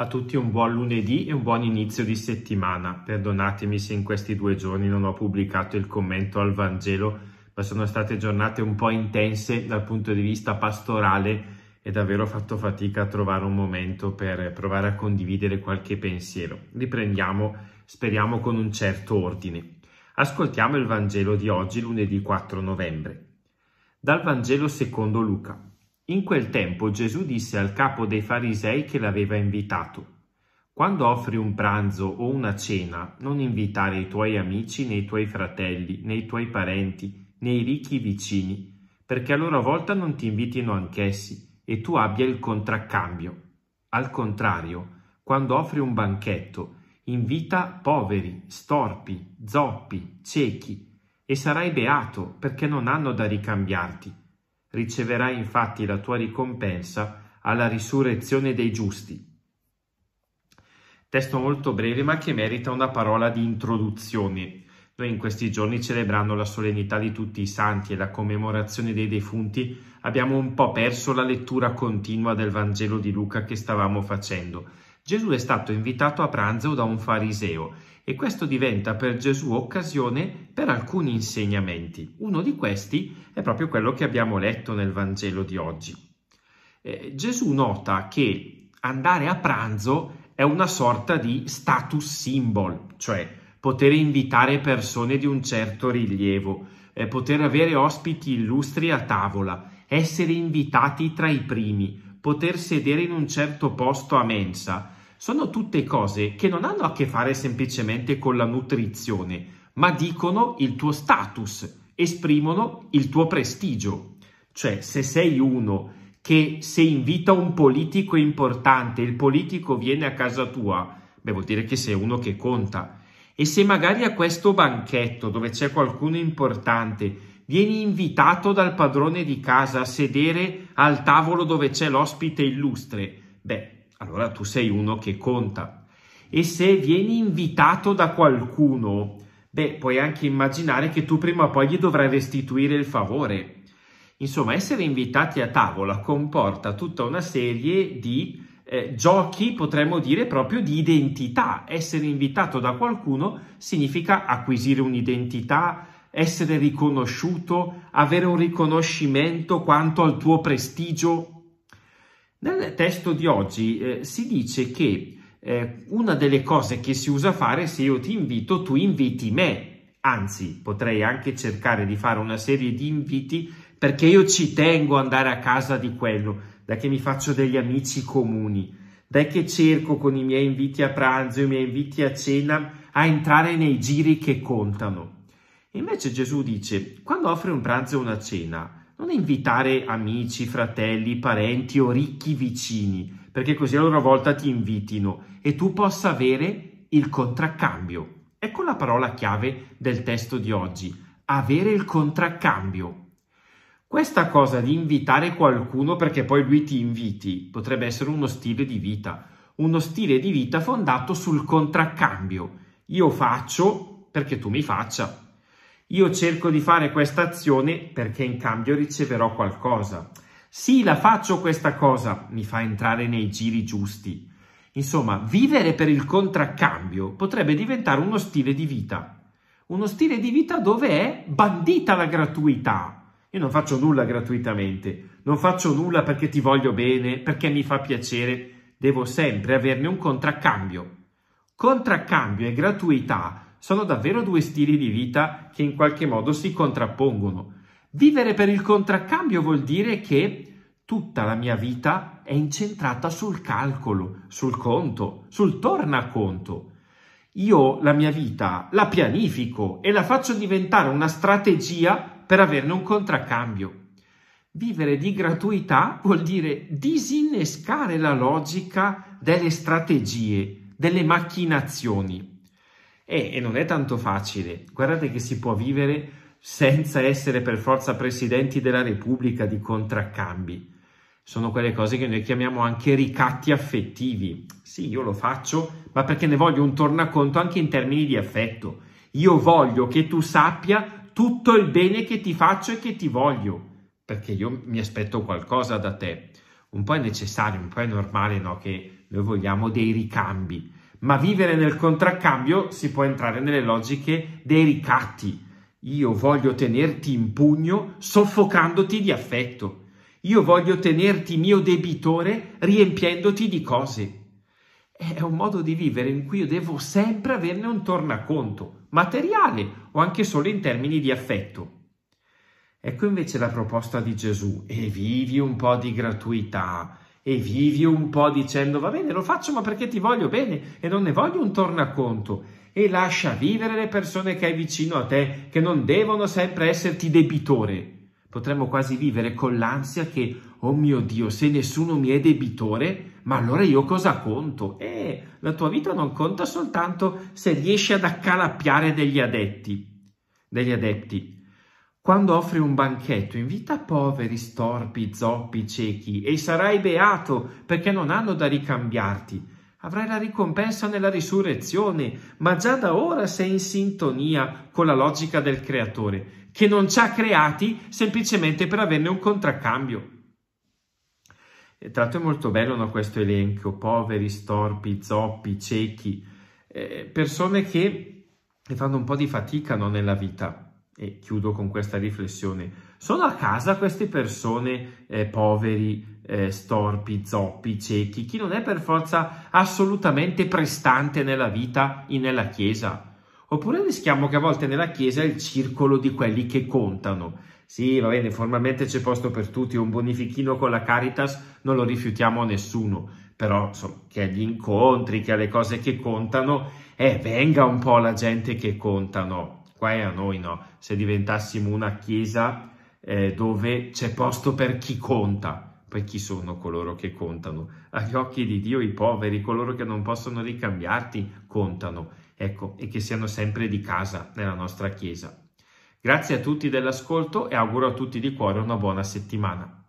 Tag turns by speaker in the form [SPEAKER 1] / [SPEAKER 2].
[SPEAKER 1] A tutti un buon lunedì e un buon inizio di settimana. Perdonatemi se in questi due giorni non ho pubblicato il commento al Vangelo, ma sono state giornate un po' intense dal punto di vista pastorale e davvero ho fatto fatica a trovare un momento per provare a condividere qualche pensiero. Riprendiamo, speriamo, con un certo ordine. Ascoltiamo il Vangelo di oggi, lunedì 4 novembre. Dal Vangelo secondo Luca. In quel tempo Gesù disse al capo dei farisei che l'aveva invitato, Quando offri un pranzo o una cena, non invitare i tuoi amici, né i tuoi fratelli, né i tuoi parenti, né i ricchi vicini, perché a loro volta non ti invitino anch'essi, e tu abbia il contraccambio. Al contrario, quando offri un banchetto, invita poveri, storpi, zoppi, ciechi, e sarai beato, perché non hanno da ricambiarti riceverai infatti la tua ricompensa alla risurrezione dei giusti. Testo molto breve ma che merita una parola di introduzione. Noi in questi giorni celebrando la solennità di tutti i santi e la commemorazione dei defunti abbiamo un po' perso la lettura continua del Vangelo di Luca che stavamo facendo. Gesù è stato invitato a pranzo da un fariseo e questo diventa per Gesù occasione per alcuni insegnamenti. Uno di questi è proprio quello che abbiamo letto nel Vangelo di oggi. Eh, Gesù nota che andare a pranzo è una sorta di status symbol, cioè poter invitare persone di un certo rilievo, eh, poter avere ospiti illustri a tavola, essere invitati tra i primi, poter sedere in un certo posto a mensa, sono tutte cose che non hanno a che fare semplicemente con la nutrizione, ma dicono il tuo status, esprimono il tuo prestigio. Cioè, se sei uno che se invita un politico importante, il politico viene a casa tua, beh, vuol dire che sei uno che conta. E se magari a questo banchetto dove c'è qualcuno importante vieni invitato dal padrone di casa a sedere al tavolo dove c'è l'ospite illustre, beh, allora tu sei uno che conta. E se vieni invitato da qualcuno, beh, puoi anche immaginare che tu prima o poi gli dovrai restituire il favore. Insomma, essere invitati a tavola comporta tutta una serie di eh, giochi, potremmo dire proprio di identità. Essere invitato da qualcuno significa acquisire un'identità, essere riconosciuto, avere un riconoscimento quanto al tuo prestigio nel testo di oggi eh, si dice che eh, una delle cose che si usa fare se io ti invito, tu inviti me. Anzi, potrei anche cercare di fare una serie di inviti perché io ci tengo ad andare a casa di quello, da che mi faccio degli amici comuni, da che cerco con i miei inviti a pranzo, i miei inviti a cena, a entrare nei giri che contano. Invece Gesù dice, quando offri un pranzo e una cena, non invitare amici, fratelli, parenti o ricchi vicini, perché così a loro volta ti invitino e tu possa avere il contraccambio. Ecco la parola chiave del testo di oggi, avere il contraccambio. Questa cosa di invitare qualcuno perché poi lui ti inviti potrebbe essere uno stile di vita, uno stile di vita fondato sul contraccambio. Io faccio perché tu mi faccia. Io cerco di fare questa azione perché in cambio riceverò qualcosa. Sì, la faccio questa cosa, mi fa entrare nei giri giusti. Insomma, vivere per il contraccambio potrebbe diventare uno stile di vita. Uno stile di vita dove è bandita la gratuità. Io non faccio nulla gratuitamente, non faccio nulla perché ti voglio bene, perché mi fa piacere. Devo sempre averne un contraccambio. Contraccambio e gratuità sono davvero due stili di vita che in qualche modo si contrappongono. Vivere per il contraccambio vuol dire che tutta la mia vita è incentrata sul calcolo, sul conto, sul tornaconto. Io la mia vita la pianifico e la faccio diventare una strategia per averne un contraccambio. Vivere di gratuità vuol dire disinnescare la logica delle strategie, delle macchinazioni. E, e non è tanto facile. Guardate che si può vivere senza essere per forza presidenti della Repubblica di contraccambi. Sono quelle cose che noi chiamiamo anche ricatti affettivi. Sì, io lo faccio, ma perché ne voglio un tornaconto anche in termini di affetto. Io voglio che tu sappia tutto il bene che ti faccio e che ti voglio, perché io mi aspetto qualcosa da te. Un po' è necessario, un po' è normale no? che noi vogliamo dei ricambi ma vivere nel contraccambio si può entrare nelle logiche dei ricatti. Io voglio tenerti in pugno soffocandoti di affetto. Io voglio tenerti mio debitore riempiendoti di cose. È un modo di vivere in cui io devo sempre averne un tornaconto, materiale o anche solo in termini di affetto. Ecco invece la proposta di Gesù e vivi un po' di gratuità, e vivi un po' dicendo va bene, lo faccio ma perché ti voglio bene e non ne voglio un tornaconto e lascia vivere le persone che hai vicino a te che non devono sempre esserti debitore. Potremmo quasi vivere con l'ansia che oh mio Dio, se nessuno mi è debitore, ma allora io cosa conto? Eh, la tua vita non conta soltanto se riesci ad accalappiare degli adepti. Degli adepti. Quando offri un banchetto, invita poveri, storpi, zoppi, ciechi, e sarai beato, perché non hanno da ricambiarti. Avrai la ricompensa nella risurrezione, ma già da ora sei in sintonia con la logica del Creatore, che non ci ha creati semplicemente per averne un contraccambio. E tratto è molto bello no, questo elenco, poveri, storpi, zoppi, ciechi, eh, persone che eh, fanno un po' di fatica no, nella vita e chiudo con questa riflessione, sono a casa queste persone eh, poveri, eh, storpi, zoppi, ciechi, chi non è per forza assolutamente prestante nella vita e nella Chiesa? Oppure rischiamo che a volte nella Chiesa è il circolo di quelli che contano. Sì, va bene, formalmente c'è posto per tutti, un bonifichino con la Caritas non lo rifiutiamo a nessuno, però insomma, che agli incontri, che alle cose che contano, eh, venga un po' la gente che contano qua è a noi, no? Se diventassimo una chiesa eh, dove c'è posto per chi conta, poi chi sono coloro che contano? Agli occhi di Dio i poveri, coloro che non possono ricambiarti, contano, ecco, e che siano sempre di casa nella nostra chiesa. Grazie a tutti dell'ascolto e auguro a tutti di cuore una buona settimana.